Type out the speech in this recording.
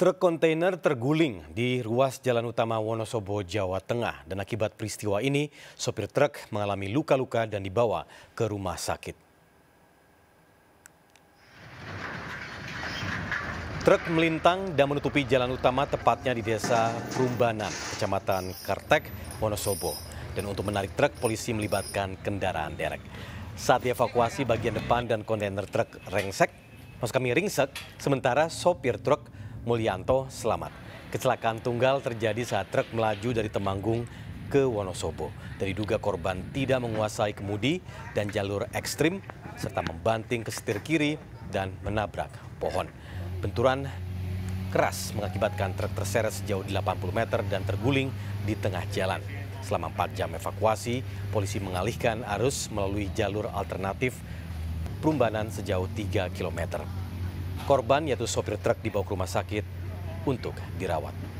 Truk kontainer terguling di ruas jalan utama Wonosobo, Jawa Tengah. Dan akibat peristiwa ini, sopir truk mengalami luka-luka dan dibawa ke rumah sakit. Truk melintang dan menutupi jalan utama tepatnya di desa Perumbanan, kecamatan Kertek, Wonosobo. Dan untuk menarik truk, polisi melibatkan kendaraan derek. Saat dievakuasi bagian depan dan kontainer truk rengsek, maksud kami ringsek, sementara sopir truk Mulyanto selamat. Kecelakaan tunggal terjadi saat truk melaju dari Temanggung ke Wonosobo. Dari duga korban tidak menguasai kemudi dan jalur ekstrim, serta membanting ke setir kiri dan menabrak pohon. Benturan keras mengakibatkan truk terseret sejauh 80 meter dan terguling di tengah jalan. Selama 4 jam evakuasi, polisi mengalihkan arus melalui jalur alternatif Perumbanan sejauh 3 kilometer. Korban yaitu sopir truk dibawa ke rumah sakit untuk dirawat.